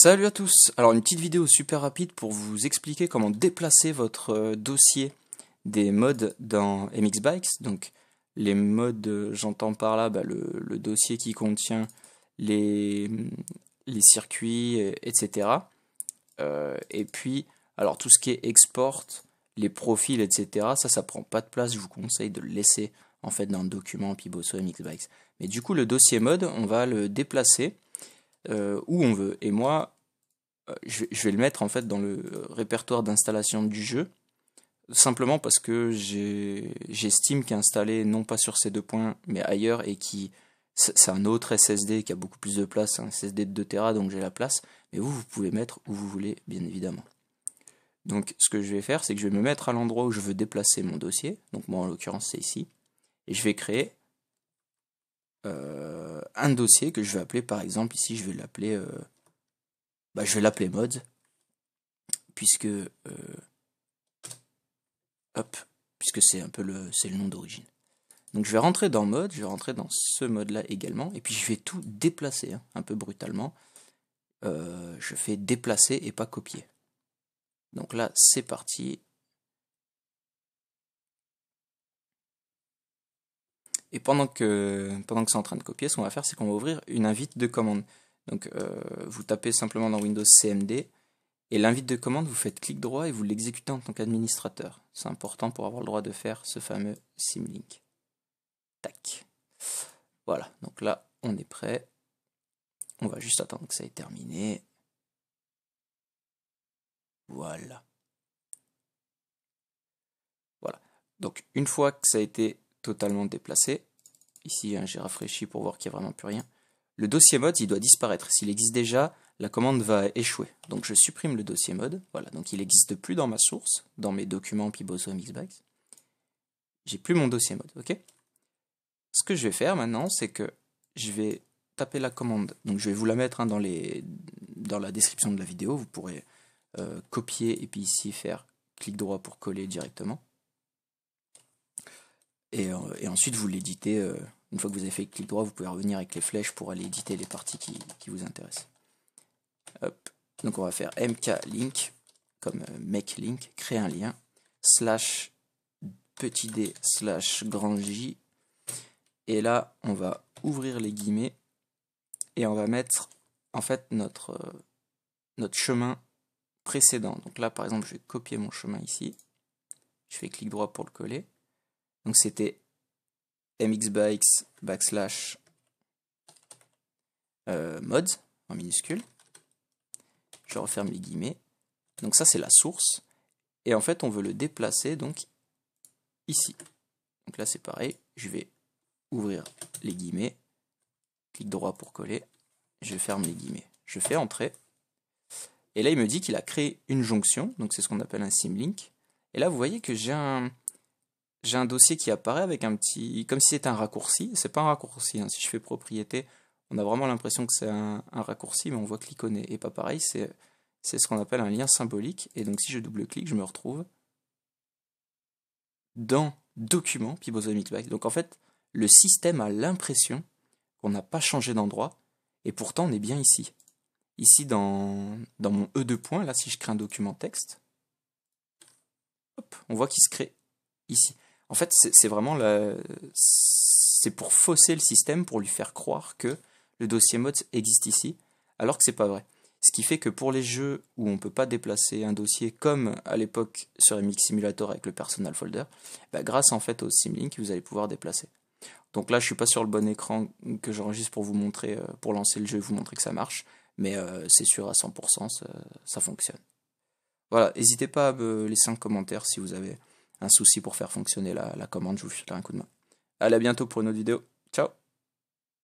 Salut à tous Alors une petite vidéo super rapide pour vous expliquer comment déplacer votre euh, dossier des modes dans MX Bikes. Donc les modes, euh, j'entends par là bah, le, dossier qui contient les, mm, circuits, euh, etc. et puis, alors tout ce qui est export, les profils, etc. Ça, ça prend pas de place. Je vous conseille de le laisser en fait dans le document Piboso MXBikes. MX Bikes. Mais du coup, le dossier mode, on va le déplacer. Euh, où on veut. Et moi, euh, je, vais le mettre en fait dans le répertoire d'installation du jeu, simplement parce que j'estime qu'installer non pas sur ces deux points, mais ailleurs, et qui c'est un autre SSD qui a beaucoup plus de place, un SSD de 2 Tera, donc j'ai la place, mais vous, vous pouvez mettre où vous voulez, bien évidemment. Donc ce que je vais faire, c'est que je vais me mettre à l'endroit où je veux déplacer mon dossier, donc moi en l'occurrence c'est ici, et je vais créer euh, un dossier que je vais appeler, par exemple, ici, je vais l'appeler, euh, bah, je vais l'appeler mode, puisque, euh, hop, puisque c'est un peu le, c'est le nom d'origine. Donc je vais rentrer dans mode, je vais rentrer dans ce mode-là également, et puis je vais tout déplacer, hein, un peu brutalement. je fais déplacer et pas copier. Donc là, c'est parti, Et pendant que, pendant que c'est en train de copier, ce qu'on va faire, c'est qu'on va ouvrir une invite de commande. Donc euh, vous tapez simplement dans Windows CMD et l'invite de commande, vous faites clic droit et vous l'exécutez en tant qu'administrateur. C'est important pour avoir le droit de faire ce fameux simlink. Tac. Voilà, donc là, on est prêt. On va juste attendre que ça ait terminé. Voilà. Voilà. Donc une fois que ça a été totalement déplacé. Ici, hein, j'ai rafraîchi pour voir qu'il n'y a vraiment plus rien. Le dossier mode, il doit disparaître. S'il existe déjà, la commande va échouer. Donc je supprime le dossier mode. Voilà, donc il n'existe plus dans ma source, dans mes documents Pibozo Mixbags. J'ai plus mon dossier mode, ok Ce que je vais faire maintenant, c'est que je vais taper la commande. Donc je vais vous la mettre hein, dans, les... dans la description de la vidéo. Vous pourrez euh, copier et puis ici faire clic droit pour coller directement. Euh, et, ensuite, vous l'éditez. Euh, une fois que vous avez fait clic droit, vous pouvez revenir avec les flèches pour aller éditer les parties qui, vous intéressent. Donc on va faire mk link comme euh, make link, créer un lien, slash petit d slash grand j. Et là, on va ouvrir les guillemets et on va mettre en fait notre, notre chemin précédent. Donc là, par exemple, je vais copier mon chemin ici. Je fais clic droit pour le coller. Donc c'était mxbikes backslash euh, en minuscule. Je referme les guillemets. Donc ça c'est la source. Et en fait on veut le déplacer donc ici. Donc là c'est pareil. Je vais ouvrir les guillemets. Clic droit pour coller. Je ferme les guillemets. Je fais entrer. Et là il me dit qu'il a créé une jonction. Donc c'est ce qu'on appelle un simlink. Et là vous voyez que j'ai un j'ai un dossier qui apparaît avec un petit, comme si c'était un raccourci. C'est pas un raccourci. Hein. Si je fais propriété, on a vraiment l'impression que c'est un, raccourci, mais on voit que l'icône est pas pareil. C'est c'est ce qu'on appelle un lien symbolique. Et donc si je double-clique, je me retrouve dans Documents Pibosomic Bike. Donc en fait, le système a l'impression qu'on n'a pas changé d'endroit, et pourtant on est bien ici. Ici dans, dans mon E2 point, là si je crée un document texte, hop, on voit qu'il se crée ici. En fait, c'est vraiment la... c'est pour fausser le système, pour lui faire croire que le dossier mode existe ici, alors que c'est pas vrai. Ce qui fait que pour les jeux où on ne peut pas déplacer un dossier comme à l'époque sur MX Simulator avec le personal folder, bah, grâce en fait au Simlink, vous allez pouvoir déplacer. Donc là, je ne suis pas sur le bon écran que j'enregistre pour vous montrer, euh, pour lancer le jeu et vous montrer que ça marche, mais euh, c'est sûr à 100%, ça, ça fonctionne. Voilà, n'hésitez pas à me euh, laisser un commentaire si vous avez un souci pour faire fonctionner la, commande. Je vous fais un coup de main. Allez, à bientôt pour une autre vidéo. Ciao